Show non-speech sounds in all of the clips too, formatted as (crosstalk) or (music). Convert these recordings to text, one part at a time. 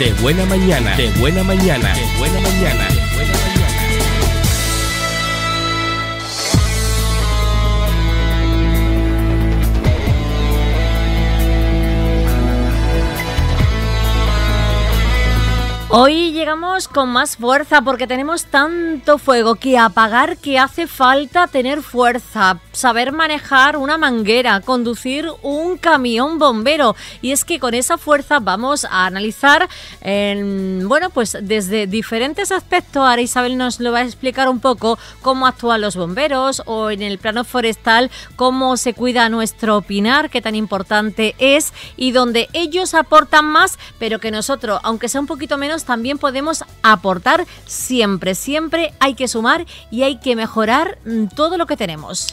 de buena mañana, de buena mañana, de buena mañana. Hoy llegamos con más fuerza porque tenemos tanto fuego que apagar que hace falta tener fuerza, saber manejar una manguera, conducir un camión bombero. Y es que con esa fuerza vamos a analizar, em, bueno, pues desde diferentes aspectos. Ahora Isabel nos lo va a explicar un poco cómo actúan los bomberos o en el plano forestal, cómo se cuida nuestro pinar, que tan importante es, y donde ellos aportan más, pero que nosotros, aunque sea un poquito menos, también podemos aportar siempre, siempre hay que sumar y hay que mejorar mm, todo lo que tenemos.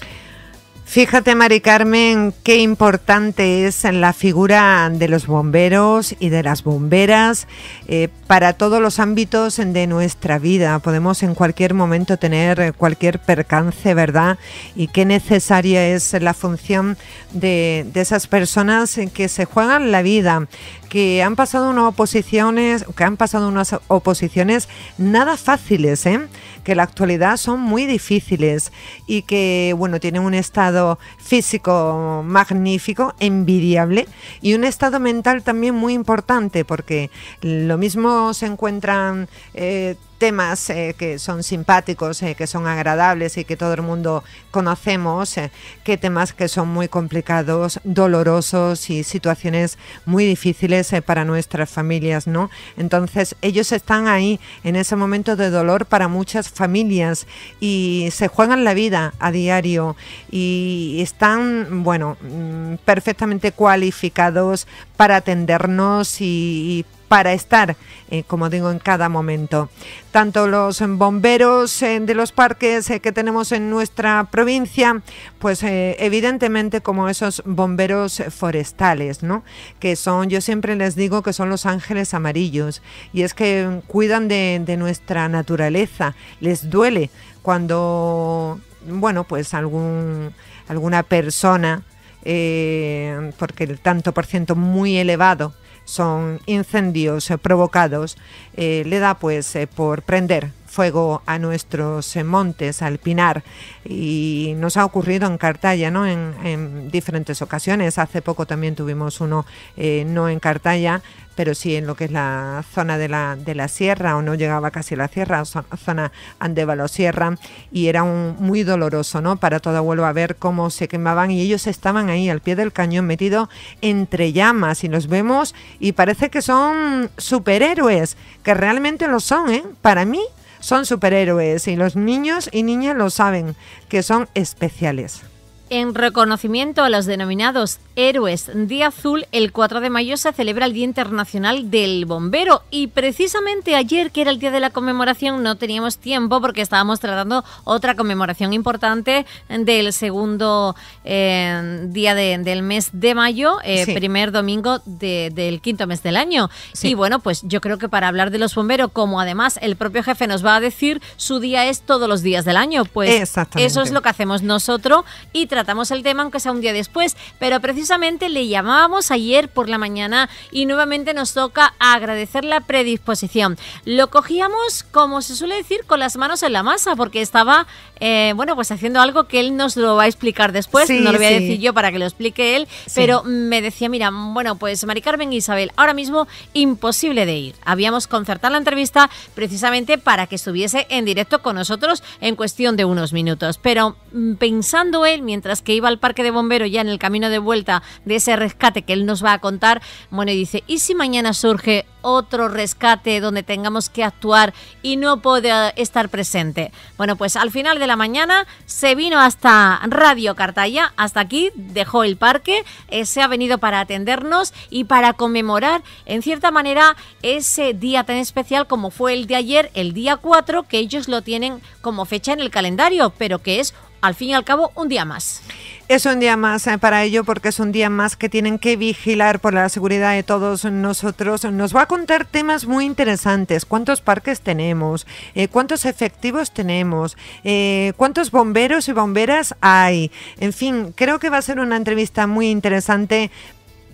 Fíjate, Mari Carmen, qué importante es la figura de los bomberos y de las bomberas eh, para todos los ámbitos de nuestra vida. Podemos en cualquier momento tener cualquier percance, ¿verdad? Y qué necesaria es la función de, de esas personas en que se juegan la vida, que han pasado unas oposiciones, que han pasado unas oposiciones nada fáciles, ¿eh? que en la actualidad son muy difíciles y que bueno, tienen un estado físico magnífico, envidiable y un estado mental también muy importante porque lo mismo se encuentran eh, temas eh, que son simpáticos, eh, que son agradables y que todo el mundo conocemos, eh, que temas que son muy complicados, dolorosos y situaciones muy difíciles para nuestras familias, ¿no? Entonces ellos están ahí en ese momento de dolor para muchas familias y se juegan la vida a diario y están, bueno, mm, perfectamente cualificados para atendernos y, y para estar, eh, como digo, en cada momento. Tanto los bomberos eh, de los parques eh, que tenemos en nuestra provincia, pues evidentemente como esos bomberos forestales, ¿no? Que son, yo siempre les digo que son los ángeles amarillos, y es que cuidan de, de nuestra naturaleza, les duele cuando, bueno, pues algún, alguna persona, porque el tanto por ciento muy elevado, son incendios eh, provocados, eh, le da pues eh, por prender fuego a nuestros montes, al pinar. Y nos ha ocurrido en Cartaya, ¿no? En, diferentes ocasiones. Hace poco también tuvimos uno, eh, no en Cartaya, pero sí en lo que es la zona de la, de la sierra, o no llegaba casi a la sierra, zona Andévalo-Sierra, y era muy doloroso, ¿no? Para todo vuelvo a ver cómo se quemaban y ellos estaban ahí al pie del cañón metido entre llamas y los vemos y parece que son superhéroes, que realmente lo son, ¿eh? Para mí son superhéroes y los niños y niñas lo saben, que son especiales. En reconocimiento a los denominados héroes Día azul, el 4 de mayo se celebra el Día Internacional del Bombero y precisamente ayer, que era el día de la conmemoración, no teníamos tiempo porque estábamos tratando otra conmemoración importante del segundo eh, día del mes de mayo, eh, primer domingo del quinto mes del año. Y bueno, pues yo creo que para hablar de los bomberos, como además el propio jefe nos va a decir, su día es todos los días del año, pues eso es lo que hacemos nosotros y tratamos el tema, aunque sea un día después, pero precisamente le llamábamos ayer por la mañana y nuevamente nos toca agradecer la predisposición. Lo cogíamos, como se suele decir, con las manos en la masa, porque estaba, eh, bueno, pues haciendo algo que él nos lo va a explicar después, no lo voy a decir yo para que lo explique él, pero me decía, mira, bueno, pues Mari Carmen e Isabel, ahora mismo imposible de ir. Habíamos concertado la entrevista precisamente para que estuviese en directo con nosotros en cuestión de unos minutos, pero mm, pensando él mientras que iba al parque de bomberos ya en el camino de vuelta de ese rescate que él nos va a contar, bueno, y dice, ¿y si mañana surge otro rescate donde tengamos que actuar y no pueda estar presente? Bueno, pues al final de la mañana se vino hasta Radio Cartaya, hasta aquí, dejó el parque, eh, se ha venido para atendernos y para conmemorar, en cierta manera, ese día tan especial como fue el de ayer, el día 4, que ellos lo tienen como fecha en el calendario, pero que es al fin y al cabo, un día más. Es un día más eh, para ello porque es un día más que tienen que vigilar por la seguridad de todos nosotros. Nos va a contar temas muy interesantes. ¿Cuántos parques tenemos? Eh, ¿Cuántos efectivos tenemos? Eh, ¿Cuántos bomberos y bomberas hay? En fin, creo que va a ser una entrevista muy interesante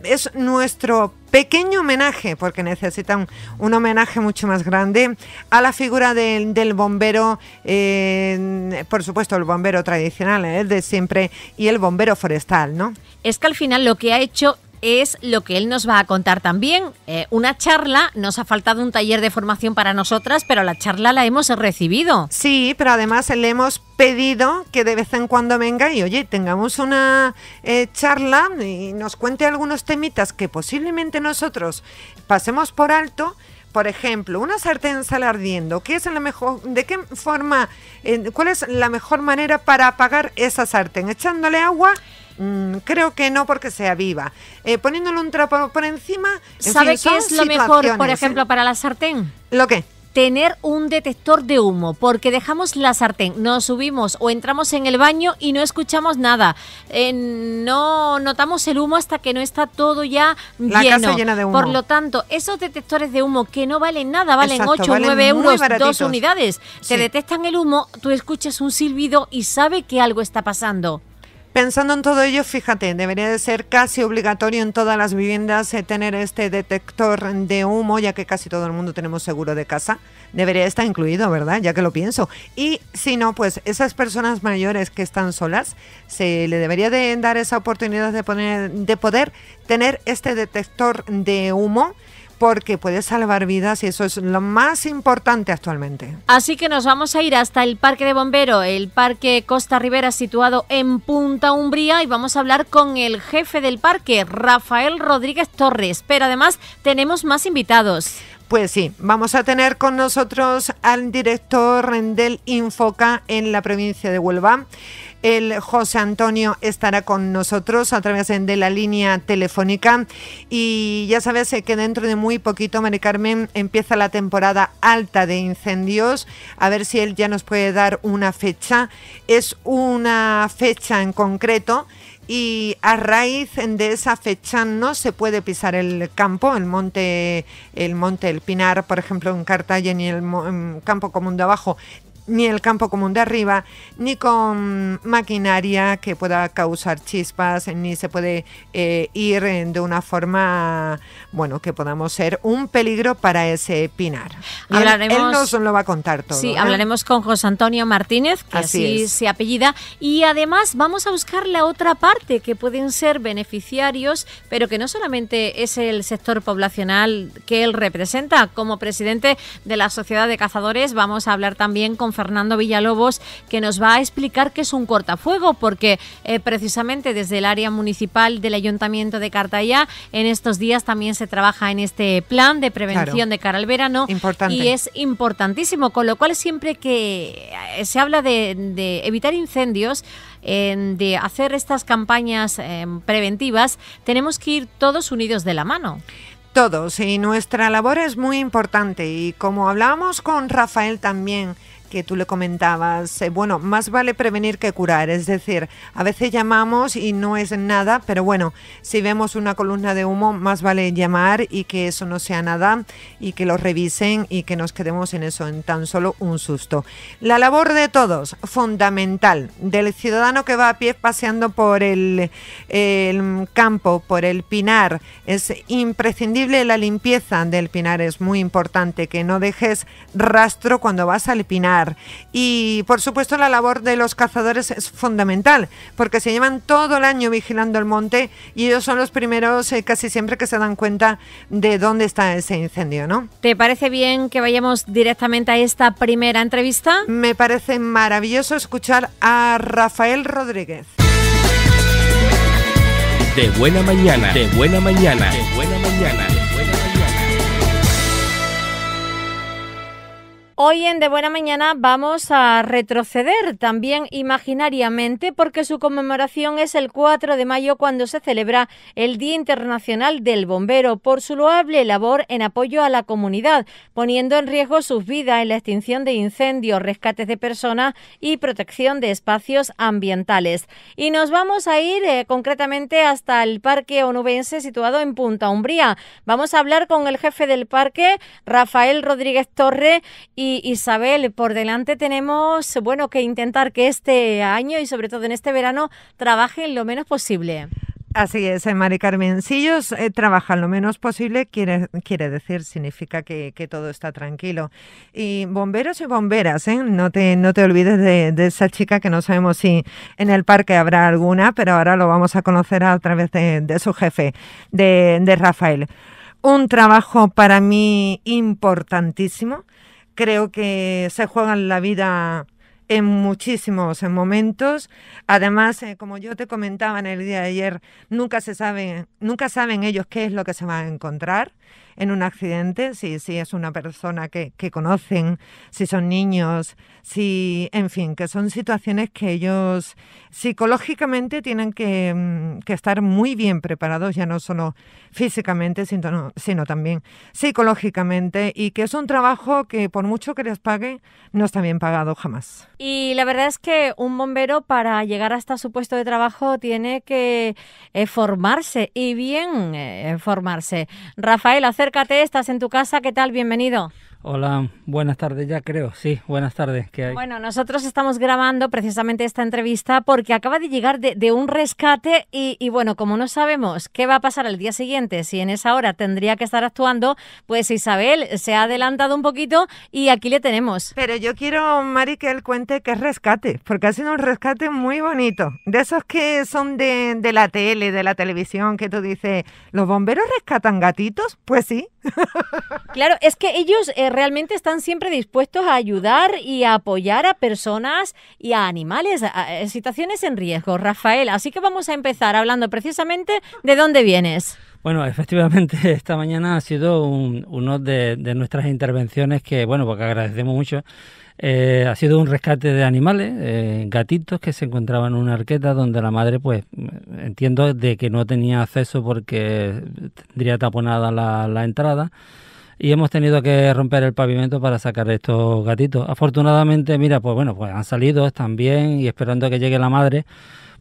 es nuestro pequeño homenaje, porque necesitan un, homenaje mucho más grande, a la figura del bombero, eh, por supuesto el bombero tradicional, ¿eh? de siempre, y el bombero forestal, ¿no? Es que al final lo que ha hecho es lo que él nos va a contar también. Eh, una charla, nos ha faltado un taller de formación para nosotras, pero la charla la hemos recibido. Sí, pero además le hemos pedido que de vez en cuando venga y oye, tengamos una eh, charla y nos cuente algunos temitas que posiblemente nosotros pasemos por alto. Por ejemplo, una sartén sale ardiendo, ¿qué es la mejor, ¿de qué forma, eh, cuál es la mejor manera para apagar esa sartén? ¿Echándole agua? Mm, creo que no porque sea viva. Eh, poniéndole un trapo por encima. ¿Sabe qué es lo mejor, por ejemplo, para la sartén? ¿Lo qué? tener un detector de humo, porque dejamos la sartén, nos subimos o entramos en el baño y no escuchamos nada. Eh, no notamos el humo hasta que no está todo ya la Casa llena de humo. Por lo tanto, esos detectores de humo que no valen nada, valen 8 o 9 euros, dos unidades, te detectan el humo, tú escuchas un silbido y sabe que algo está pasando. Pensando en todo ello, fíjate, debería de ser casi obligatorio en todas las viviendas eh, tener este detector de humo, ya que casi todo el mundo tenemos seguro de casa. Debería estar incluido, ¿verdad? Ya que lo pienso. Y si no, pues esas personas mayores que están solas, se le debería de dar esa oportunidad de, poner, de poder tener este detector de humo porque puede salvar vidas y eso es lo más importante actualmente. Así que nos vamos a ir hasta el Parque de Bombero, el Parque Costa Rivera situado en Punta Umbría y vamos a hablar con el jefe del parque, Rafael Rodríguez Torres, pero además tenemos más invitados. Pues sí, vamos a tener con nosotros al director del Infoca en la provincia de Huelva. El José Antonio estará con nosotros a través de la línea telefónica. Y ya sabes eh, que dentro de muy poquito, Mari Carmen, empieza la temporada alta de incendios. A ver si él ya nos puede dar una fecha. Es una fecha en concreto y a raíz de esa fecha no se puede pisar el campo, el monte, el monte El Pinar, por ejemplo, en Cartagena y el campo común de abajo ni el campo común de arriba, ni con maquinaria que pueda causar chispas, ni se puede eh, ir de una forma, bueno, que podamos ser un peligro para ese pinar. él, nos lo va a contar todo. Sí, ¿eh? hablaremos con José Antonio Martínez, que así, así se apellida, y además vamos a buscar la otra parte, que pueden ser beneficiarios, pero que no solamente es el sector poblacional que él representa como presidente de la Sociedad de Cazadores, vamos a hablar también con Fernando Villalobos, que nos va a explicar qué es un cortafuego, porque eh, precisamente desde el área municipal del Ayuntamiento de Cartaya, en estos días también se trabaja en este plan de prevención de cara al verano. Y es importantísimo, con lo cual siempre que eh, se habla de, evitar incendios, de hacer estas campañas eh, preventivas, tenemos que ir todos unidos de la mano todos y nuestra labor es muy importante y como hablábamos con Rafael también, que tú le comentabas, eh, bueno, más vale prevenir que curar, es decir, a veces llamamos y no es nada, pero bueno, si vemos una columna de humo, más vale llamar y que eso no sea nada y que lo revisen y que nos quedemos en eso, en tan solo un susto. La labor de todos, fundamental, del ciudadano que va a pie paseando por el campo, por el pinar, es imprescindible la limpieza del pinar, es muy importante que no dejes rastro cuando vas al pinar y por supuesto la labor de los cazadores es fundamental, porque se llevan todo el año vigilando el monte y ellos son los primeros eh, casi siempre que se dan cuenta de dónde está ese incendio, ¿no? ¿Te parece bien que vayamos directamente a esta primera entrevista? Me parece maravilloso escuchar a Rafael Rodríguez. De buena mañana, de buena mañana, de buena mañana. Hoy en De Buena Mañana vamos a retroceder también imaginariamente porque su conmemoración es el 4 de mayo cuando se celebra el Día Internacional del Bombero por su loable labor en apoyo a la comunidad, poniendo en riesgo sus vidas en la extinción de incendios, rescates de personas y protección de espacios ambientales. Y nos vamos a ir eh, concretamente hasta el Parque Onubense situado en Punta Umbría. Vamos a hablar con el jefe del parque, Rafael Rodríguez Torre, y Isabel, por delante tenemos, bueno, que intentar que este año y sobre todo en este verano trabajen lo menos posible. Así es, eh, Mari Carmen. Si ellos eh, trabajan lo menos posible, quiere, decir, significa que, todo está tranquilo. Y bomberos y bomberas, ¿eh? no, te, olvides de, esa chica que no sabemos si en el parque habrá alguna, pero ahora lo vamos a conocer a través de, su jefe, de Rafael. Un trabajo para mí importantísimo creo que se juegan la vida en muchísimos momentos. Además, eh, como yo te comentaba en el día de ayer, nunca se nunca saben ellos qué es lo que se van a encontrar en un accidente, si, si es una persona que, conocen, si son niños, si, en fin, que son situaciones que ellos psicológicamente tienen mm, que, estar muy bien preparados, ya no solo físicamente, sino, sino también psicológicamente, y que es un trabajo que por mucho que les pague, no está bien pagado jamás. Y la verdad es que un bombero para llegar hasta este su puesto de trabajo tiene que eh, formarse y bien eh, formarse. Rafael, acércate, estás en tu casa, ¿qué tal? Bienvenido. Hola, buenas tardes ya creo, sí, buenas tardes. Bueno, nosotros estamos grabando precisamente esta entrevista porque acaba de llegar de, un rescate y, bueno, como no sabemos qué va a pasar al día siguiente, si en esa hora tendría que estar actuando, pues Isabel se ha adelantado un poquito y aquí le tenemos. Pero yo quiero, Mari, que él cuente qué rescate, porque ha sido un rescate muy bonito, de esos que son de, la tele, de la televisión, que tú dices, ¿los bomberos rescatan gatitos? Pues sí. (laughs) Claro, es que ellos... Eh, realmente están siempre dispuestos a ayudar y a apoyar a personas y a animales, ...en situaciones en riesgo, Rafael. Así que vamos a empezar hablando precisamente de dónde vienes. Bueno, efectivamente, (laughs) esta mañana ha sido uno de, nuestras intervenciones que, bueno, porque agradecemos mucho. Eh, ha sido un rescate de animales, eh, gatitos que se encontraban en una arqueta donde la madre, pues, entiendo de que no tenía acceso porque tendría taponada la entrada y hemos tenido que romper el pavimento para sacar estos gatitos. Afortunadamente, mira, pues bueno, pues han salido, están bien y esperando que llegue la madre,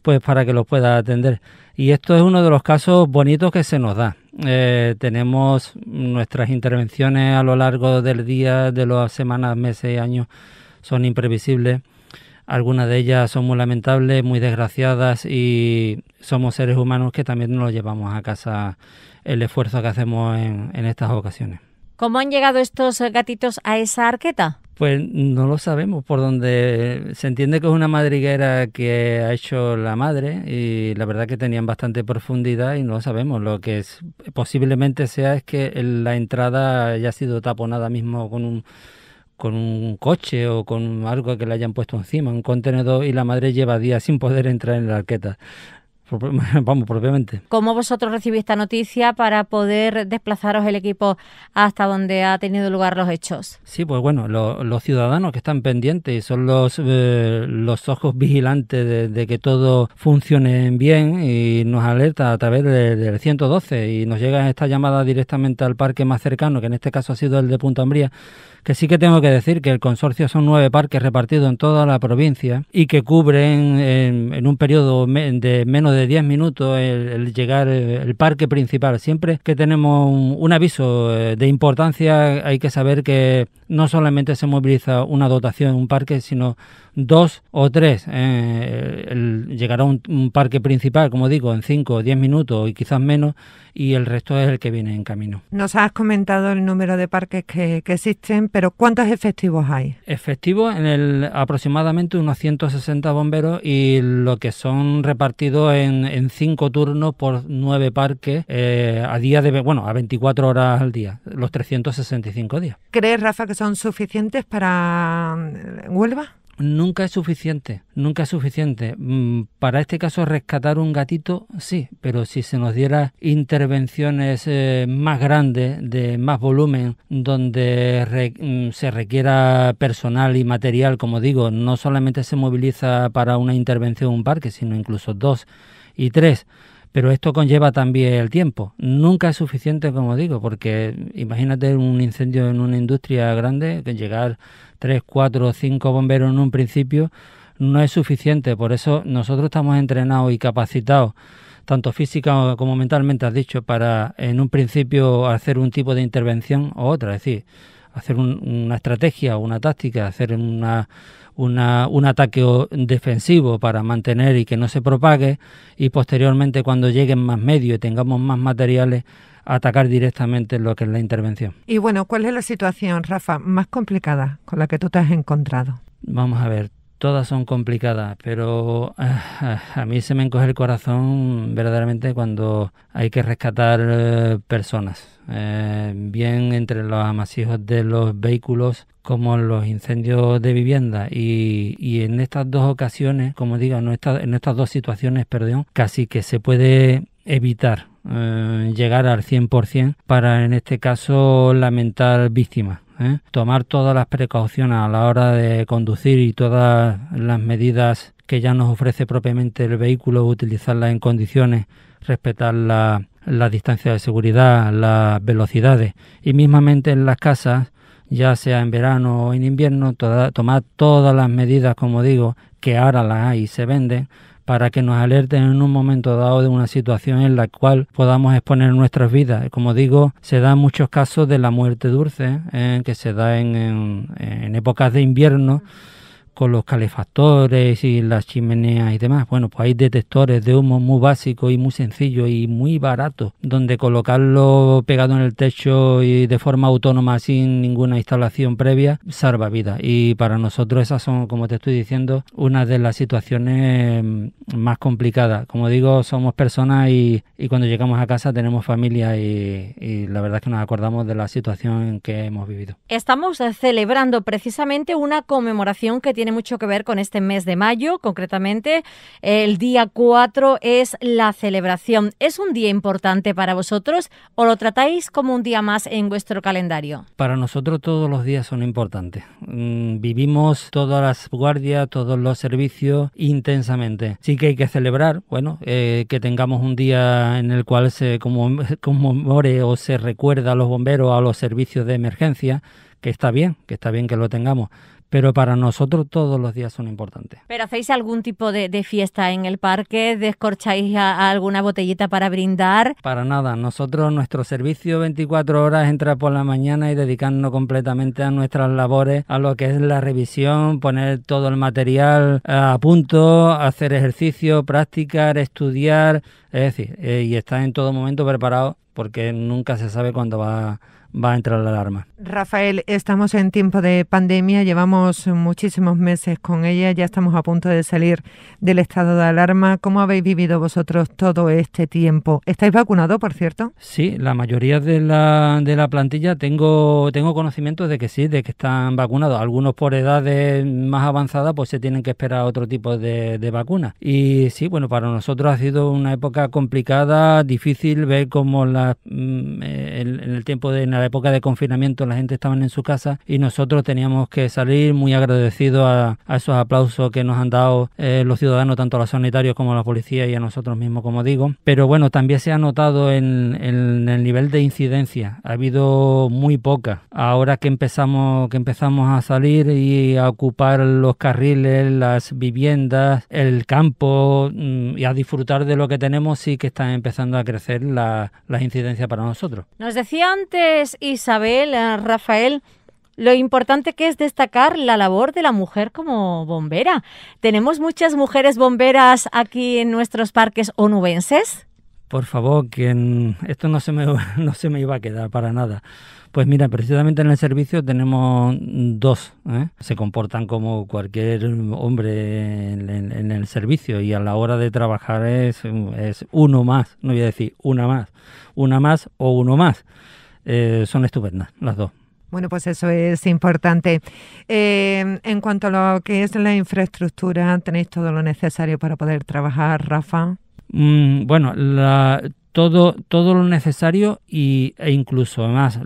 pues para que los pueda atender. Y esto es uno de los casos bonitos que se nos da. Eh, tenemos nuestras intervenciones a lo largo del día, de las semanas, meses, y años, son imprevisibles. Algunas de ellas son muy lamentables, muy desgraciadas y somos seres humanos que también nos llevamos a casa el esfuerzo que hacemos en estas ocasiones. ¿Cómo han llegado estos eh, gatitos a esa arqueta? Pues no lo sabemos, por donde se entiende que es una madriguera que ha hecho la madre y la verdad que tenían bastante profundidad y no lo sabemos. Lo que es, posiblemente sea es que la entrada haya sido taponada mismo con un, con un coche o con algo que le hayan puesto encima, un contenedor y la madre lleva días sin poder entrar en la arqueta. Pues, pues, (laughs) vamos, propiamente. ¿Cómo vosotros recibís esta noticia para poder desplazaros el equipo hasta donde ha tenido lugar los hechos? Sí, pues bueno, los ciudadanos que están pendientes y son los, eh, los ojos vigilantes de, que todo funcione bien y nos alerta a través del de 112 y nos llega esta llamada directamente al parque más cercano, que en este caso ha sido el de Punta Umbría, que sí que tengo que decir que el consorcio son nueve parques repartidos en toda la provincia y que cubren en, en un periodo de menos de 10 minutos el, llegar al eh, parque principal. Siempre que tenemos un, aviso eh, de importancia hay que saber que no solamente se moviliza una dotación, en un parque, sino dos o tres. Eh, llegará un, parque principal, como digo, en 5 o 10 minutos y quizás menos, y el resto es el que viene en camino. Nos has comentado el número de parques que, que existen, pero ¿cuántos efectivos hay? Efectivos en el aproximadamente unos 160 bomberos y lo que son repartidos en en, cinco turnos por nueve parques eh, a día de, bueno, a 24 horas al día, los 365 días. ¿Crees, Rafa, que son suficientes para mm, Huelva? nunca es suficiente, nunca es suficiente. Mm, para este caso rescatar un gatito, sí, pero si se nos diera intervenciones eh, más grandes, de más volumen, donde mm, se requiera personal y material, como digo, no solamente se moviliza para una intervención un parque, sino incluso dos y tres pero esto conlleva también el tiempo. Nunca es suficiente, como digo, porque imagínate un incendio en una industria grande, de llegar cuatro o cinco bomberos en un principio no es suficiente. Por eso nosotros estamos entrenados y capacitados, tanto física como mentalmente, has dicho, para en un principio hacer un tipo de intervención o otra. Es decir, hacer una estrategia o una táctica, hacer una un ataque defensivo para mantener y que no se propague y posteriormente cuando lleguen más medios y tengamos más materiales atacar directamente lo que es la intervención. Y bueno, ¿cuál es la situación, Rafa, más complicada con la que tú te has encontrado? Vamos a ver, todas son complicadas, pero ah, ah, a mí se me encoge el corazón verdaderamente cuando hay que rescatar eh, personas, eh, bien entre los amasijos de los vehículos, como los incendios de vivienda y, en estas dos ocasiones, como digo, en, en estas dos situaciones, perdón, casi que se puede evitar eh, llegar al 100% para en este caso lamentar víctimas. ¿eh? Tomar todas las precauciones a la hora de conducir y todas las medidas que ya nos ofrece propiamente el vehículo, utilizarlas en condiciones, respetar la, la distancia de seguridad, las velocidades y mismamente en las casas ya sea en verano o en invierno, tomar todas las medidas, como digo, que ahora las hay y se venden, para que nos alerten en un momento dado de una situación en la cual podamos exponer nuestras vidas. Como digo, se dan muchos casos de la muerte dulce, ¿eh? que se da en, en épocas de invierno con los calefactores y las chimeneas y demás. Bueno, pues hay detectores de humo muy básicos y muy sencillos y muy baratos, donde colocarlo pegado en el techo y de forma autónoma sin ninguna instalación previa salva vida Y para nosotros esas son, como te estoy diciendo, una de las situaciones mm, más complicadas. Como digo, somos personas y, y cuando llegamos a casa tenemos familia y, y la verdad es que nos acordamos de la situación que hemos vivido. Estamos celebrando precisamente una conmemoración que tiene tiene mucho que ver con este mes de mayo, concretamente. El día 4 es la celebración. ¿Es un día importante para vosotros o lo tratáis como un día más en vuestro calendario? Para nosotros todos los días son importantes. Mm, vivimos todas las guardias, todos los servicios intensamente. Sí que hay que celebrar, bueno, eh, que tengamos un día en el cual se (laughs) conmemore o se recuerda a los bomberos, a los servicios de emergencia, que está bien, que está bien que lo tengamos, pero para nosotros todos los días son importantes. ¿Pero hacéis algún tipo de, fiesta en el parque? ¿Descorcháis alguna botellita para brindar? Para nada, nosotros nuestro servicio 24 horas entra por la mañana y dedicarnos completamente a nuestras labores, a lo que es la revisión, poner todo el material eh, a punto, hacer ejercicio, practicar, estudiar, es decir, eh, y estar en todo momento preparado porque nunca se sabe cuándo va a va a entrar la alarma. Rafael, estamos en tiempo de pandemia, llevamos muchísimos meses con ella, ya estamos a punto de salir del estado de alarma. ¿Cómo habéis vivido vosotros todo este tiempo? ¿Estáis vacunados, por cierto? Sí, la mayoría de la, plantilla tengo, tengo de que sí, de que están vacunados. Algunos por edades más avanzadas pues se tienen que esperar otro tipo de, de vacunas. Y sí, bueno, para nosotros ha sido una época complicada, difícil ver cómo la, mm, eh, en, en el tiempo de época de confinamiento la gente estaba en su casa y nosotros teníamos que salir muy agradecidos a, esos aplausos que nos han dado eh, los ciudadanos, tanto a los sanitarios como a la policía y a nosotros mismos, como digo. Pero bueno, también se ha notado en, el nivel de incidencia. Ha habido muy poca. Ahora que empezamos, que empezamos a salir y a ocupar los carriles, las viviendas, el campo mm, y a disfrutar de lo que tenemos, sí que están empezando a crecer las incidencias para nosotros. Nos decía antes Isabel, eh, Rafael lo importante que es destacar la labor de la mujer como bombera. ¿Tenemos muchas mujeres bomberas aquí en nuestros parques onubenses? Por favor, que esto no se, me, (laughs) no se me iba a quedar para nada. Pues mira, precisamente en el servicio tenemos dos. ¿eh? Se comportan como cualquier hombre en, el servicio y a la hora de trabajar es, es uno más. No voy a decir una más, una más o uno más eh, son estupendas, las dos. Bueno, pues eso es importante. Eh, en cuanto a lo que es la infraestructura, ¿tenéis todo lo necesario para poder trabajar, Rafa? Mm, bueno, todo, todo lo necesario y, e incluso más.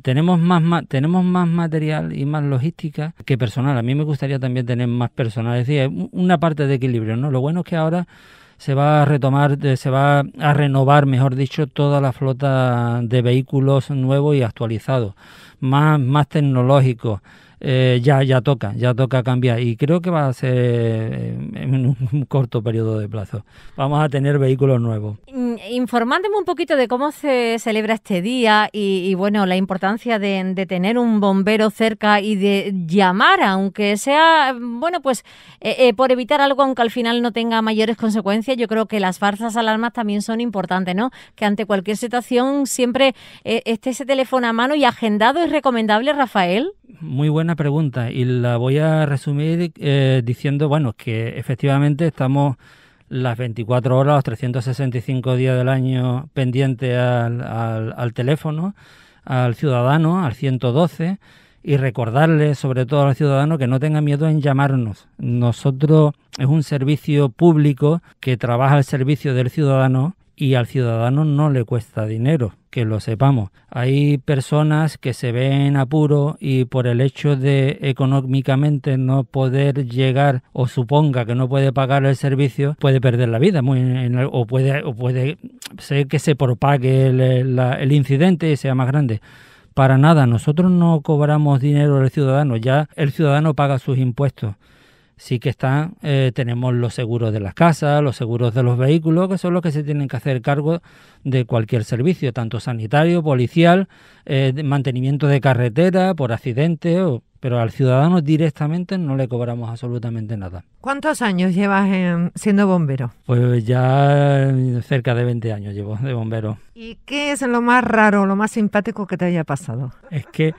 Tenemos más, tenemos más material y más logística que personal. A mí me gustaría también tener más personal. Es decir, una parte de equilibrio, ¿no? Lo bueno es que ahora se va a retomar, se va a renovar, mejor dicho, toda la flota de vehículos nuevos y actualizados, más, más tecnológicos. Eh, ya, ya toca, ya toca cambiar. Y creo que va a ser eh, en un (laughs) corto periodo de plazo. Vamos a tener vehículos nuevos. Mm, Mm, informándome un poquito de cómo se celebra este día y, bueno, la importancia de, tener un bombero cerca y de llamar, aunque sea, bueno, pues eh, eh, por evitar algo, aunque al final no tenga mayores consecuencias, yo creo que las falsas alarmas también son importantes, ¿no? Que ante cualquier situación siempre eh, esté ese teléfono a mano y agendado es recomendable, Rafael. Muy buena pregunta y la voy a resumir diciendo, bueno, que efectivamente estamos las 24 horas, los 365 días del año pendiente al, al, al teléfono, al ciudadano, al 112, y recordarle sobre todo al ciudadano que no tenga miedo en llamarnos. Nosotros es un servicio público que trabaja al servicio del ciudadano y al ciudadano no le cuesta dinero que lo sepamos. Hay personas que se ven apuro y por el hecho de económicamente no poder llegar o suponga que no puede pagar el servicio, puede perder la vida muy, o, puede, puede ser que se propague el, el incidente y sea más grande. Para nada, nosotros no cobramos dinero al ciudadano, ya el ciudadano paga sus impuestos sí que están, eh, tenemos los seguros de las casas, los seguros de los vehículos, que son los que se tienen que hacer cargo de cualquier servicio, tanto sanitario, policial, eh, mantenimiento de carretera, por accidente, pero al ciudadano directamente no le cobramos absolutamente nada. ¿Cuántos años llevas siendo bombero? Pues ya eh, cerca de 20 años llevo de bombero. ¿Y qué es lo más raro, lo más simpático que te haya pasado? Es que...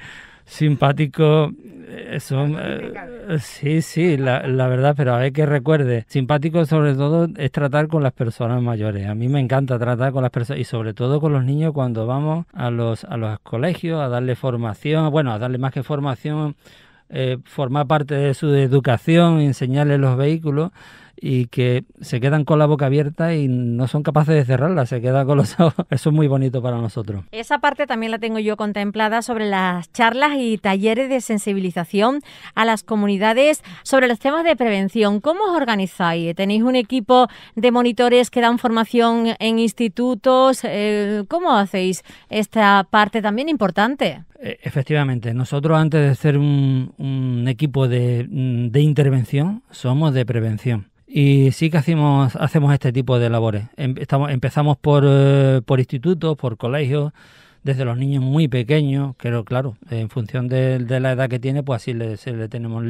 Simpático, eh, eh, sí, sí, la, verdad, pero hay que recuerde, simpático sobre todo es tratar con las personas mayores. A mí me encanta tratar con las personas y sobre todo con los niños cuando vamos a los, a los colegios a darle formación, bueno, a darle más que formación, eh, formar parte de su educación, enseñarles los vehículos y que se quedan con la boca abierta y no son capaces de cerrarla, se quedan con los (laughs) ojos. Eso es muy bonito para nosotros. Esa parte también la tengo yo contemplada sobre las charlas y talleres de sensibilización a las comunidades sobre los temas de prevención. ¿Cómo os organizáis? ¿Tenéis un equipo de monitores que dan formación en institutos? Eh, ¿Cómo hacéis esta parte también importante? E, efectivamente, nosotros antes de ser un, equipo mm, de intervención somos de prevención. Y sí que hacemos, hacemos este tipo de labores. Em, empezamos por, eh, por institutos, por colegios, desde los niños muy pequeños, pero claro, en función de, la edad que tiene, pues así le, le tenemos,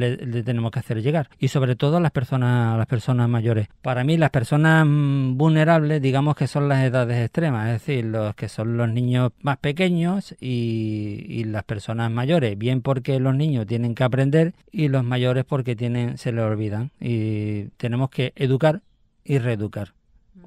tenemos que hacer llegar. Y sobre todo a las personas, las personas mayores. Para mí, las personas mm, vulnerables, digamos que son las edades extremas, es decir, los que son los niños más pequeños y, y las personas mayores. Bien porque los niños tienen que aprender y los mayores porque tienen, se les olvidan. Y tenemos que educar y reeducar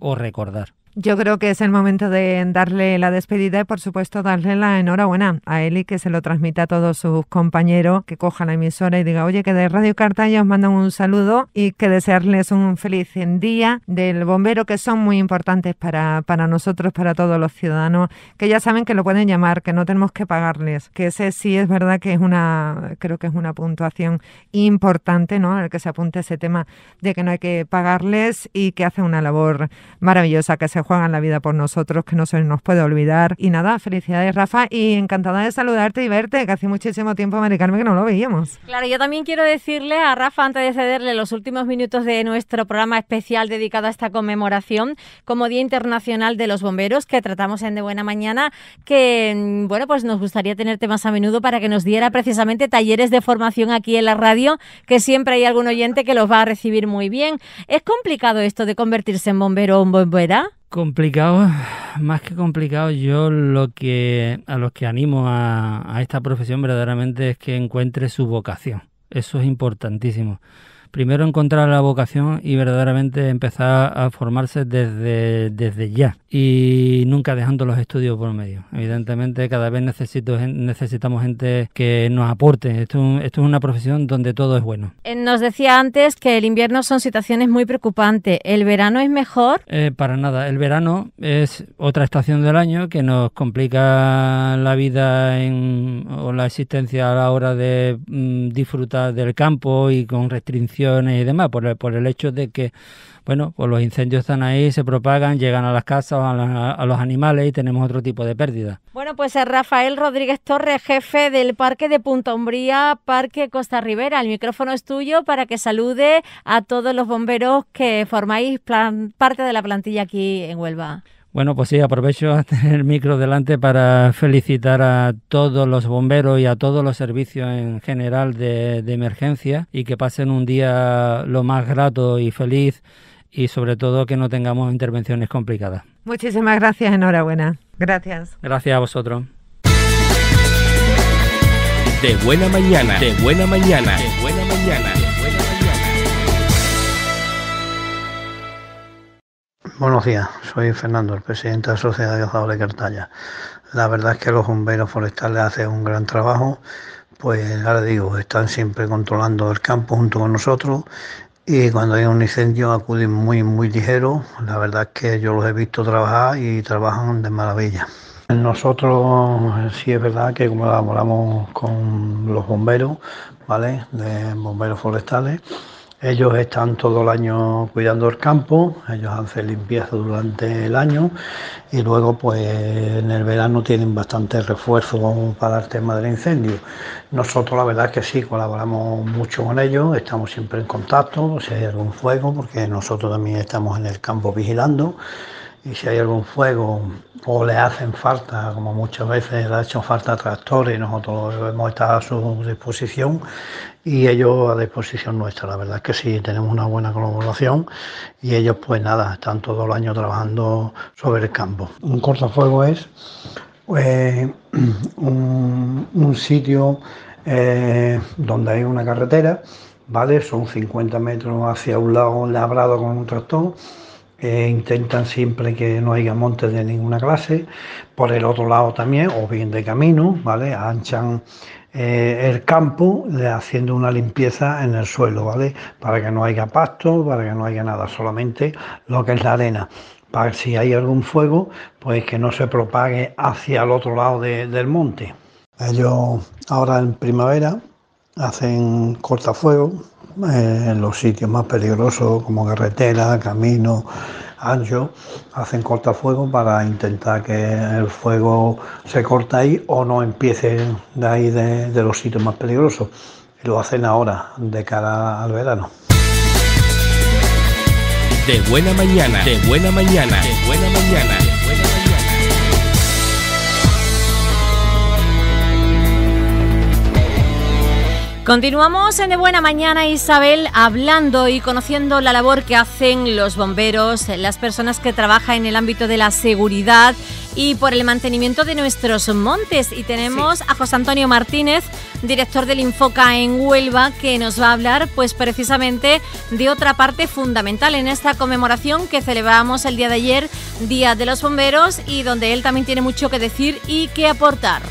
o recordar. Yo creo que es el momento de darle la despedida y, por supuesto, darle la enhorabuena a Eli, que se lo transmita a todos sus compañeros, que coja la emisora y diga, oye, que de Radio Cartaya os mandan un saludo y que desearles un feliz día del bombero, que son muy importantes para, para nosotros, para todos los ciudadanos, que ya saben que lo pueden llamar, que no tenemos que pagarles, que ese sí es verdad que es una, creo que es una puntuación importante, ¿no? Al que se apunte ese tema de que no hay que pagarles y que hace una labor maravillosa, que se juegan la vida por nosotros, que no se nos puede olvidar. Y nada, felicidades Rafa y encantada de saludarte y verte, que hace muchísimo tiempo, Maricarmen, que no lo veíamos. Claro, yo también quiero decirle a Rafa, antes de cederle los últimos minutos de nuestro programa especial dedicado a esta conmemoración como Día Internacional de los Bomberos, que tratamos en De Buena Mañana, que mm, bueno, pues nos gustaría tenerte más a menudo para que nos diera precisamente talleres de formación aquí en la radio, que siempre hay algún oyente que los va a recibir muy bien. ¿Es complicado esto de convertirse en bombero o en bombera? Complicado, más que complicado, yo lo que a los que animo a, a esta profesión verdaderamente es que encuentre su vocación. Eso es importantísimo. Primero encontrar la vocación y verdaderamente empezar a formarse desde, desde ya y nunca dejando los estudios por medio. Evidentemente, cada vez necesito, necesitamos gente que nos aporte. Esto, esto es una profesión donde todo es bueno. Eh, nos decía antes que el invierno son situaciones muy preocupantes. ¿El verano es mejor? Eh, para nada. El verano es otra estación del año que nos complica la vida en, o la existencia a la hora de mm, disfrutar del campo y con restricciones y demás, por por el hecho de que bueno, pues los incendios están ahí, se propagan, llegan a las casas, a, los animales y tenemos otro tipo de pérdida. Bueno, pues Rafael Rodríguez Torres, jefe del Parque de Punta Umbría, Parque Costa Rivera. El micrófono es tuyo para que salude a todos los bomberos que formáis parte de la plantilla aquí en Huelva. Bueno, pues sí, aprovecho (laughs) a tener el micro delante para felicitar a todos los bomberos y a todos los servicios en general de, de emergencia y que pasen un día lo más grato y feliz y sobre todo que no tengamos intervenciones complicadas. Muchísimas gracias, enhorabuena. Gracias. Gracias a vosotros. De buena mañana, de buena mañana, de buena mañana, Buenos días, soy Fernando, el presidente de la Sociedad de cazadores de Cartalla. La verdad es que los bomberos forestales hacen un gran trabajo pues ahora digo, están siempre controlando el campo junto con nosotros y cuando hay un incendio acuden muy, muy ligero... La verdad es que yo los he visto trabajar y trabajan de maravilla. Nosotros sí es verdad que colaboramos con los bomberos, ¿vale? De bomberos forestales ellos están todo el año cuidando el campo, ellos hacen limpieza durante el año y luego pues en el verano tienen bastante refuerzo para el tema del incendio. Nosotros la verdad que sí, colaboramos mucho con ellos, estamos siempre en contacto, si hay algún fuego, porque nosotros también estamos en el campo vigilando y si hay algún fuego o le hacen falta, como muchas veces le ha hecho falta tractores, nosotros hemos estado a su disposición y ellos a disposición nuestra. La verdad es que sí, tenemos una buena colaboración y ellos pues nada, están todo el año trabajando sobre el campo. Un cortafuego es eh, un, sitio eh, donde hay una carretera, ¿vale? Son 50 metros hacia un lado labrado con un tractor eh, intentan siempre que no haya montes de ninguna clase, por el otro lado también, o bien de camino, ¿vale? Anchan eh, el campo eh, haciendo una limpieza en el suelo, ¿vale? Para que no haya pasto, para que no haya nada, solamente lo que es la arena. Para que si hay algún fuego, pues que no se propague hacia el otro lado del monte. Ellos ahora en primavera hacen cortafuegos... Eh, en los sitios más peligrosos como carretera, camino ancho, hacen cortafuego para intentar que el fuego se corte ahí o no empiece de ahí de, los sitios más peligrosos. Y lo hacen ahora, de cara al verano. De buena mañana, de buena mañana, de buena mañana. Continuamos en De Buena Mañana, Isabel, hablando y conociendo la labor que hacen los bomberos, las personas que trabajan en el ámbito de la seguridad y por el mantenimiento de nuestros montes. Y tenemos a José Antonio Martínez, director del Infoca en Huelva, que nos va a hablar pues precisamente de otra parte fundamental en esta conmemoración que celebramos el día de ayer, Día de los Bomberos, y donde él también tiene mucho que decir y que aportar.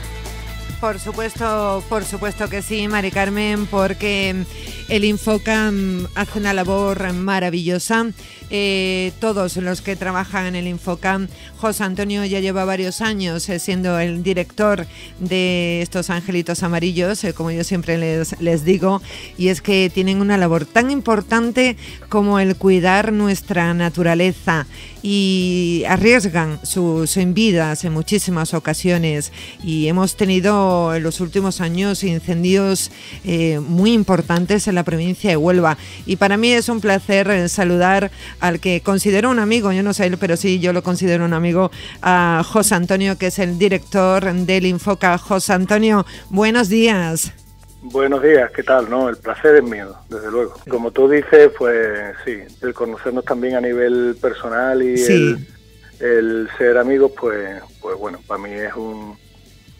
Por supuesto, por supuesto que sí, Mari Carmen, porque el Infocam mm, hace una labor maravillosa. Eh, todos los que trabajan en el Infocam, José Antonio ya lleva varios años eh, siendo el director de estos angelitos amarillos, eh, como yo siempre les, digo, y es que tienen una labor tan importante como el cuidar nuestra naturaleza y arriesgan sus vidas en muchísimas ocasiones y hemos tenido en los últimos años incendios muy importantes la provincia de Huelva. Y para mí es un placer eh, saludar al que considero un amigo, yo no sé pero sí, yo lo considero un amigo, a José Antonio, que es el director del Infoca. José Antonio, buenos días. Buenos días, ¿qué tal? No, el placer es mío, desde luego. Como tú dices, pues sí, el conocernos también a nivel personal y el, el, ser amigos, pues, pues bueno, para mí es un,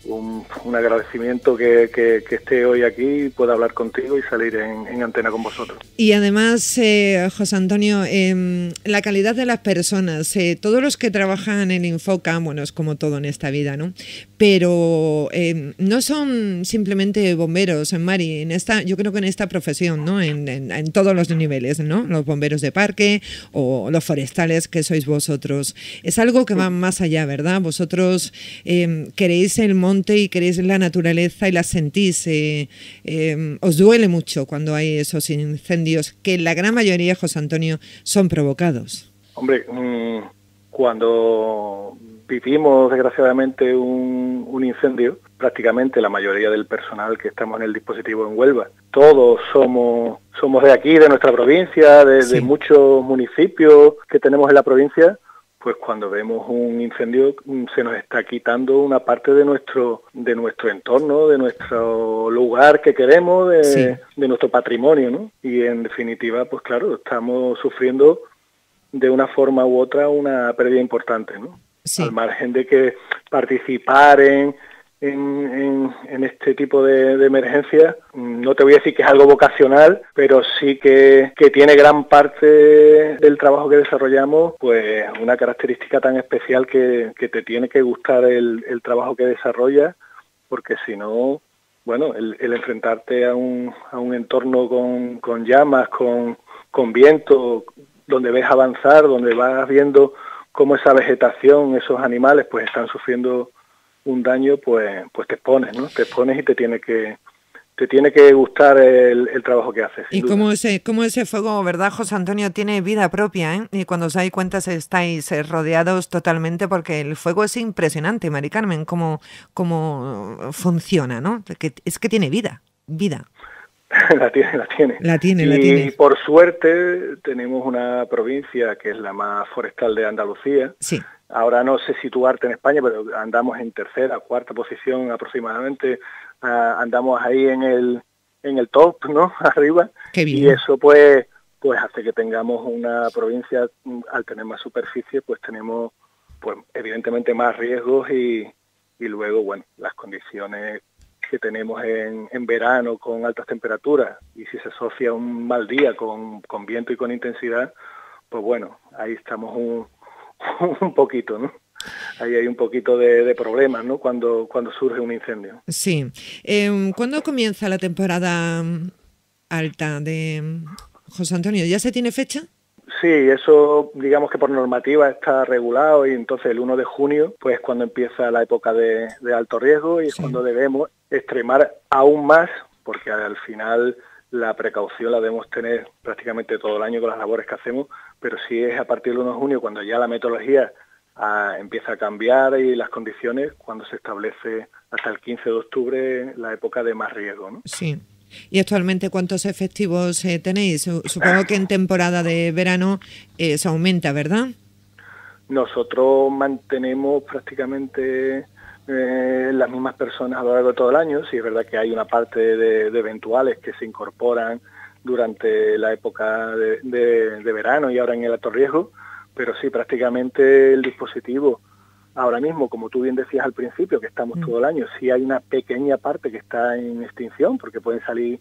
un, agradecimiento que, esté hoy aquí y pueda hablar contigo y salir en, antena con vosotros. Y además, eh, José Antonio, em, la calidad de las personas, eh, todos los que trabajan en Infoca, bueno, es como todo en esta vida, ¿no? pero em, no son simplemente bomberos en Mari, en esta, yo creo que en esta profesión, ¿no? En, todos los niveles, ¿no? los bomberos de parque o los forestales que sois vosotros. Es algo que va más allá, ¿verdad? Vosotros em, queréis el monte y queréis la naturaleza y la sentís. Eh, em, os duele mucho cuando hay esos incendios que la gran mayoría, José Antonio, son provocados. Hombre, mm, cuando vivimos desgraciadamente un, incendio, prácticamente la mayoría del personal que estamos en el dispositivo en Huelva. Todos somos, somos de aquí, de nuestra provincia, de, muchos municipios que tenemos en la provincia, pues cuando vemos un incendio mm, se nos está quitando una parte de nuestro de nuestro entorno, de nuestro lugar que queremos, de, de nuestro patrimonio, ¿no? Y en definitiva, pues claro, estamos sufriendo de una forma u otra una pérdida importante, ¿no? al margen de que participar en, este tipo de, emergencias, no te voy a decir que es algo vocacional, pero sí que, tiene gran parte del trabajo que desarrollamos, pues una característica tan especial que, te tiene que gustar el, el trabajo que desarrollas, porque si no, bueno, el, el enfrentarte a un, a un entorno con, llamas, con, con viento, donde ves avanzar, donde vas viendo cómo esa vegetación, esos animales, pues están sufriendo un daño, pues, pues te expones, ¿no? Te expones y te tiene que, te tiene que gustar el, trabajo que haces. Y como ese, ese fuego, ¿verdad, José Antonio? Tiene vida propia, ¿eh? Y cuando os dais cuenta estáis eh, rodeados totalmente porque el fuego es impresionante, Mari Carmen, cómo, cómo funciona, ¿no? es que tiene vida, vida. (laughs) la tiene, la tiene. La tiene, y por suerte tenemos una provincia que es la más forestal de Andalucía. Sí. Ahora no sé situarte en España, pero andamos en tercera, cuarta posición aproximadamente. Ah, andamos ahí en el, en el top, ¿no? (laughs) Arriba. Qué bien. Y eso pues, pues hace que tengamos una provincia, mm, al tener más superficie, pues tenemos pues evidentemente más riesgos y, y luego, bueno, las condiciones que tenemos en, en, verano con altas temperaturas y si se asocia un mal día con, viento y con intensidad, pues bueno, ahí estamos un, (laughs) un poquito, ¿no? Ahí hay un poquito de, problemas, ¿no? Cuando, cuando surge un incendio. Sí. Eh, ¿Cuándo comienza la temporada mm, alta de mm, José Antonio? ¿Ya se tiene fecha? Sí, eso digamos que por normativa está regulado y entonces el 1 de junio pues cuando empieza la época de, alto riesgo y es cuando debemos extremar aún más porque al final la precaución la debemos tener prácticamente todo el año con las labores que hacemos, pero sí es a partir del 1 de junio cuando ya la metodología ah, empieza a cambiar y las condiciones cuando se establece hasta el 15 de octubre la época de más riesgo. ¿no? Sí, ¿Y actualmente cuántos efectivos eh, tenéis? Supongo que en temporada de verano eh, se aumenta, ¿verdad? Nosotros mantenemos prácticamente eh, las mismas personas a lo largo de todo el año. Sí, es verdad que hay una parte de, eventuales que se incorporan durante la época de, de verano y ahora en el alto riesgo, pero sí, prácticamente el dispositivo Ahora mismo, como tú bien decías al principio, que estamos mm. todo el año, sí hay una pequeña parte que está en extinción, porque pueden salir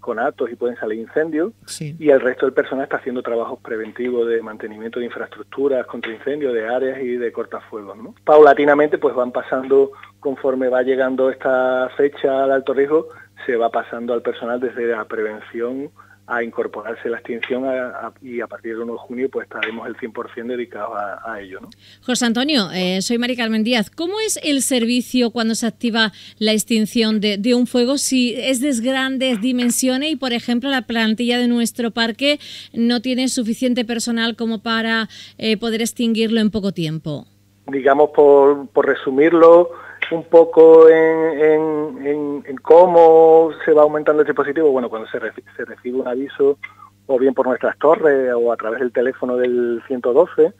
conatos y pueden salir incendios, y el resto del personal está haciendo trabajos preventivos de mantenimiento de infraestructuras contra incendios, de áreas y de cortafuegos. Paulatinamente, pues van pasando, conforme va llegando esta fecha al alto riesgo, se va pasando al personal desde la prevención a incorporarse la extinción y a partir del 1 de junio pues estaremos el 100% dedicados a, ello. ¿no? José Antonio, eh, soy Mari Carmen Díaz. ¿Cómo es el servicio cuando se activa la extinción de, un fuego si es de grandes dimensiones y, por ejemplo, la plantilla de nuestro parque no tiene suficiente personal como para eh, poder extinguirlo en poco tiempo? Digamos, por, por resumirlo, un poco en, cómo se va aumentando el dispositivo, bueno, cuando se, recibe un aviso, o bien por nuestras torres o a través del teléfono del 112,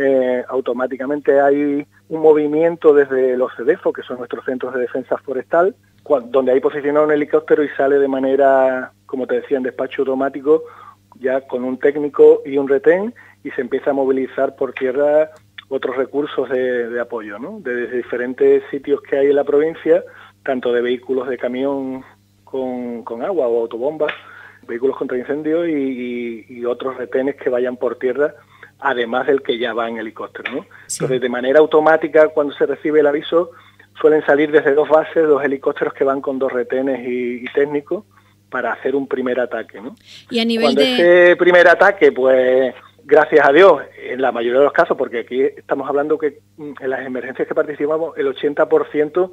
eh, automáticamente hay un movimiento desde los CDFO, que son nuestros centros de defensa forestal, donde hay posicionado un helicóptero y sale de manera, como te decía, en despacho automático, ya con un técnico y un retén, y se empieza a movilizar por tierra otros recursos de, apoyo, ¿no? Desde diferentes sitios que hay en la provincia, tanto de vehículos de camión con, agua o autobombas, vehículos contra incendios y, otros retenes que vayan por tierra, además del que ya va en helicóptero. ¿no? Entonces, de manera automática, cuando se recibe el aviso, suelen salir desde dos bases dos helicópteros que van con dos retenes y, y técnicos para hacer un primer ataque. ¿no? Y a nivel cuando de... ese primer ataque, pues gracias a Dios, en la mayoría de los casos, porque aquí estamos hablando que mm, en las emergencias que participamos el 80%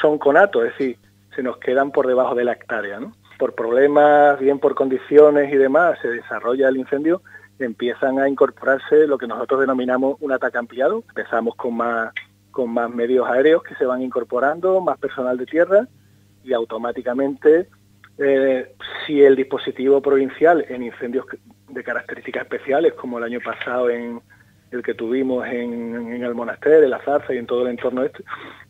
son conatos, es decir, se nos quedan por debajo de la hectárea. Por problemas, bien por condiciones y demás, se desarrolla el incendio, empiezan a incorporarse lo que nosotros denominamos un ataque ampliado. Empezamos con más, con más medios aéreos que se van incorporando, más personal de tierra y automáticamente eh, si el dispositivo provincial en incendios de características especiales, como el año pasado en el que tuvimos en, el monasterio, de la zarza y en todo el entorno este,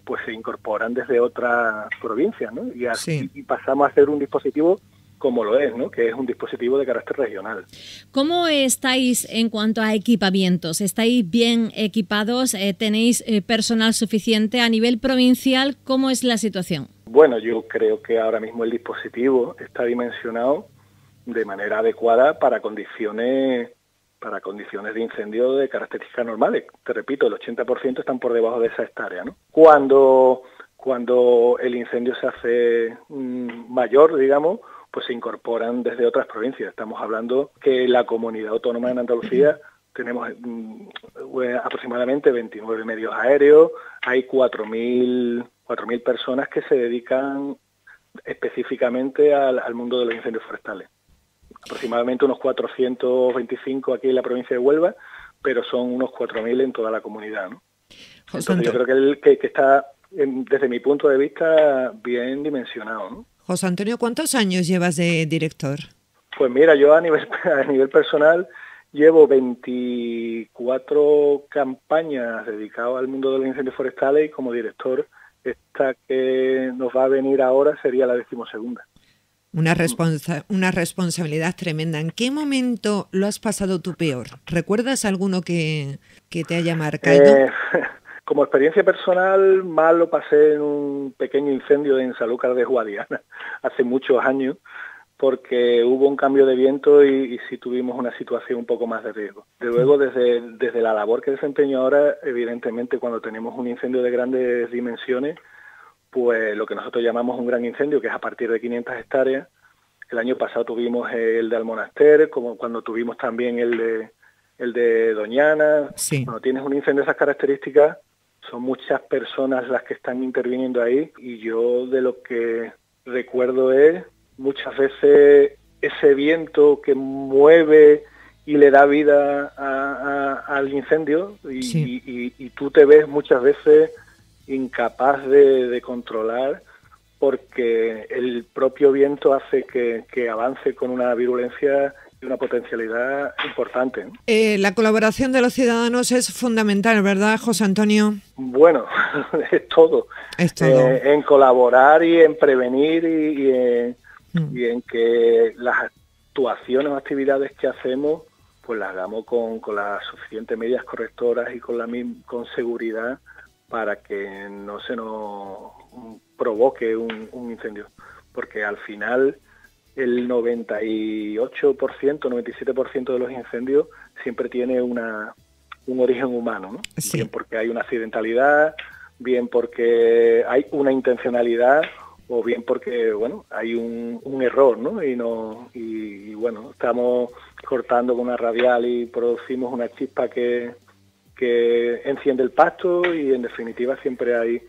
pues se incorporan desde otras provincias, Y, así, pasamos a hacer un dispositivo como lo es, que es un dispositivo de carácter regional. ¿Cómo estáis en cuanto a equipamientos? ¿Estáis bien equipados? Eh, ¿Tenéis eh, personal suficiente? A nivel provincial, ¿cómo es la situación? Bueno, yo creo que ahora mismo el dispositivo está dimensionado de manera adecuada para condiciones para condiciones de incendio de características normales. Te repito, el 80% están por debajo de esa hectárea. Cuando, cuando el incendio se hace mm, mayor, digamos, pues se incorporan desde otras provincias. Estamos hablando que la comunidad autónoma en Andalucía tenemos mm, eh, aproximadamente 29 medios aéreos, hay 4.000 personas que se dedican específicamente al mundo de los incendios forestales aproximadamente unos 425 aquí en la provincia de Huelva, pero son unos 4.000 en toda la comunidad. ¿no? yo creo que, el, está, desde mi punto de vista, bien dimensionado. José Antonio, ¿cuántos años llevas de director? Pues mira, yo a nivel, (laughs) a nivel personal llevo 24 campañas dedicadas al mundo de los incendios forestales y como director esta que nos va a venir ahora sería la decimosegunda. Una, responsabilidad tremenda. ¿En qué momento lo has pasado tú peor? ¿Recuerdas alguno que, te haya marcado? Eh, (laughs) como experiencia personal, mal lo pasé en un pequeño incendio en Sanlúcar de Guadiana (laughs) hace muchos años, porque hubo un cambio de viento y, y, sí tuvimos una situación un poco más de riesgo. De luego, desde, desde la labor que desempeño ahora, evidentemente cuando tenemos un incendio de grandes dimensiones, pues lo que nosotros llamamos un gran incendio, que es a partir de 500 hectáreas. El año pasado tuvimos el de Almonaster, como cuando tuvimos también el de, el de Doñana. Cuando tienes un incendio de esas características, son muchas personas las que están interviniendo ahí y yo de lo que recuerdo es muchas veces ese viento que mueve y le da vida al incendio y, tú te ves muchas veces incapaz de, controlar porque el propio viento hace que, avance con una virulencia y una potencialidad importante. Eh, la colaboración de los ciudadanos es fundamental, ¿verdad, José Antonio? Bueno, (laughs) es todo. Eh, en colaborar y en prevenir mm. y, en, que las actuaciones o actividades que hacemos pues las hagamos con, las suficientes medidas correctoras y con la con seguridad para que no se nos provoque un, incendio. Porque al final el 98%, 97% de los incendios siempre tiene un origen humano, Bien porque hay una accidentalidad, bien porque hay una intencionalidad o bien porque, bueno, hay un, error, ¿no? Y, no y, bueno, estamos cortando con una radial y producimos una chispa que, que enciende el pasto y en definitiva siempre hay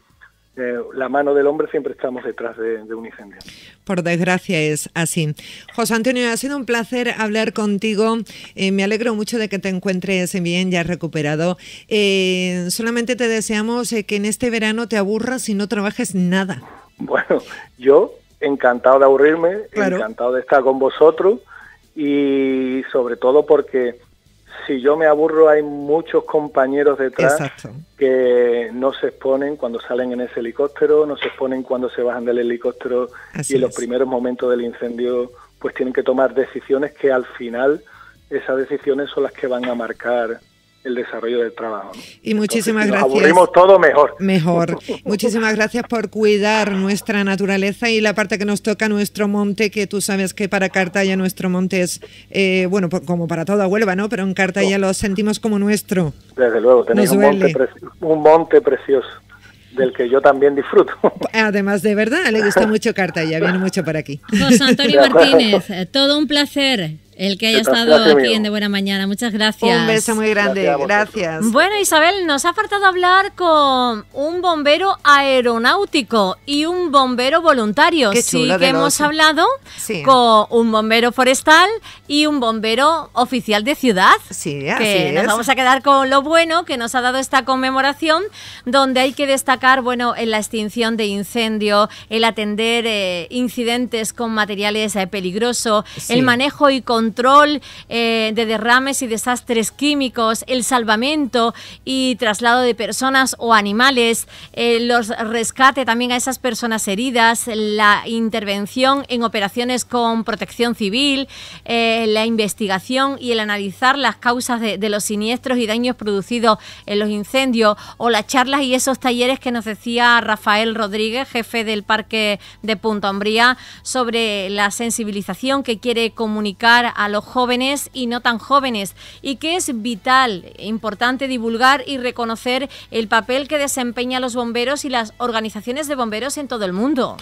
eh, la mano del hombre siempre estamos detrás de, un incendio. Por desgracia es así. José Antonio, ha sido un placer hablar contigo. Eh, me alegro mucho de que te encuentres bien, ya recuperado. Eh, solamente te deseamos que en este verano te aburras y no trabajes nada. Bueno, yo encantado de aburrirme, encantado de estar con vosotros y sobre todo porque si yo me aburro hay muchos compañeros detrás que no se exponen cuando salen en ese helicóptero, no se exponen cuando se bajan del helicóptero y en los primeros momentos del incendio pues tienen que tomar decisiones que al final esas decisiones son las que van a marcar el desarrollo del trabajo. Y muchísimas gracias. Si nos aburrimos todo mejor. Mejor. muchísimas gracias por cuidar nuestra naturaleza y la parte que nos toca nuestro monte, que tú sabes que para Cartaya nuestro monte es, eh, bueno, como para toda Huelva, ¿no? Pero en Cartaya lo sentimos como nuestro. Desde luego, tenemos un, un monte precioso del que yo también disfruto. (laughs) Además, de verdad, le gusta mucho Cartaya, viene mucho por aquí. José Antonio (laughs) Martínez, todo un placer. El que haya estado aquí en De Buena Mañana. Muchas gracias. Un beso muy grande. Gracias. Bueno, Isabel, nos ha faltado hablar con un bombero aeronáutico y un bombero voluntario. sí, que hemos hablado con un bombero forestal y un bombero oficial de ciudad. Sí, así es. Nos vamos a quedar con lo bueno que nos ha dado esta conmemoración, donde hay que destacar, bueno, en la extinción de incendio, el atender eh, incidentes con materiales eh, peligrosos, el manejo y control control eh, de derrames y desastres químicos, el salvamento y traslado de personas o animales, eh, los rescate también a esas personas heridas, la intervención en operaciones con protección civil, eh, la investigación y el analizar las causas de, los siniestros y daños producidos en los incendios o las charlas y esos talleres que nos decía Rafael Rodríguez, jefe del Parque de Punta Hombría... sobre la sensibilización que quiere comunicar a los jóvenes y no tan jóvenes y que es vital, importante divulgar y reconocer el papel que desempeñan los bomberos y las organizaciones de bomberos en todo el mundo.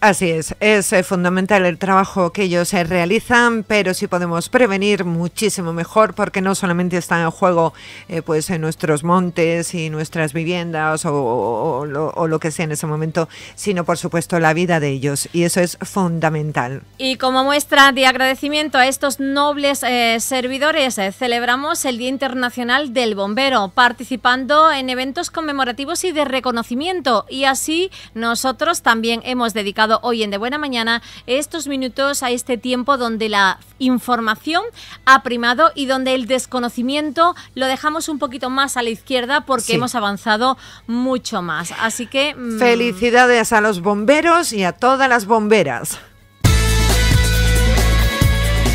Así es, es eh, fundamental el trabajo que ellos eh, realizan, pero si podemos prevenir muchísimo mejor porque no solamente están en juego eh, pues en nuestros montes y nuestras viviendas o, lo, o lo que sea en ese momento, sino por supuesto la vida de ellos y eso es fundamental. Y como muestra de agradecimiento a estos nobles eh, servidores eh, celebramos el Día Internacional del Bombero, participando en eventos conmemorativos y de reconocimiento. Y así nosotros también hemos dedicado hoy en De Buena Mañana estos minutos a este tiempo donde la información ha primado y donde el desconocimiento lo dejamos un poquito más a la izquierda porque hemos avanzado mucho más. Así que... Mm, Felicidades a los bomberos y a todas las bomberas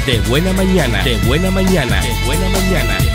de buena mañana, de buena mañana, de buena mañana.